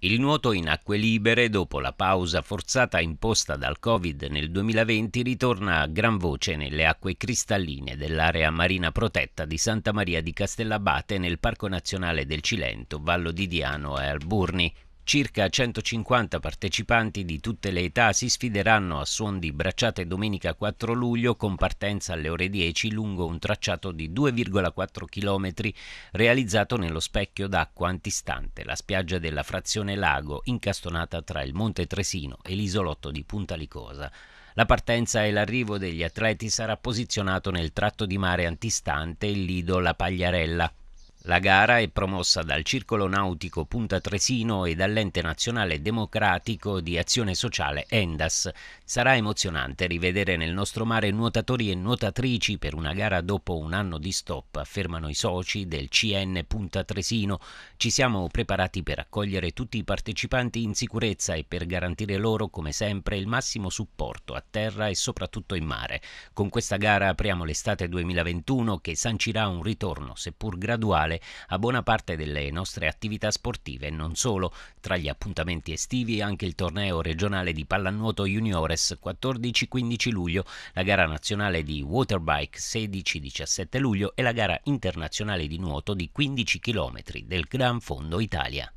Il nuoto in acque libere, dopo la pausa forzata imposta dal Covid nel 2020, ritorna a gran voce nelle acque cristalline dell'area marina protetta di Santa Maria di Castellabate nel Parco Nazionale del Cilento, Vallo di Diano e Alburni, Circa 150 partecipanti di tutte le età si sfideranno a suon di bracciate domenica 4 luglio con partenza alle ore 10 lungo un tracciato di 2,4 km realizzato nello specchio d'acqua antistante la spiaggia della frazione Lago incastonata tra il Monte Tresino e l'isolotto di Punta Licosa. La partenza e l'arrivo degli atleti sarà posizionato nel tratto di mare antistante il lido La Pagliarella la gara è promossa dal Circolo Nautico Punta Tresino e dall'Ente Nazionale Democratico di Azione Sociale Endas. Sarà emozionante rivedere nel nostro mare nuotatori e nuotatrici per una gara dopo un anno di stop, affermano i soci del CN Punta Tresino. Ci siamo preparati per accogliere tutti i partecipanti in sicurezza e per garantire loro, come sempre, il massimo supporto a terra e soprattutto in mare. Con questa gara apriamo l'estate 2021 che sancirà un ritorno, seppur graduale, generale a buona parte delle nostre attività sportive e non solo. Tra gli appuntamenti estivi anche il torneo regionale di pallanuoto juniores 14-15 luglio, la gara nazionale di waterbike 16-17 luglio e la gara internazionale di nuoto di 15 km del Gran Fondo Italia.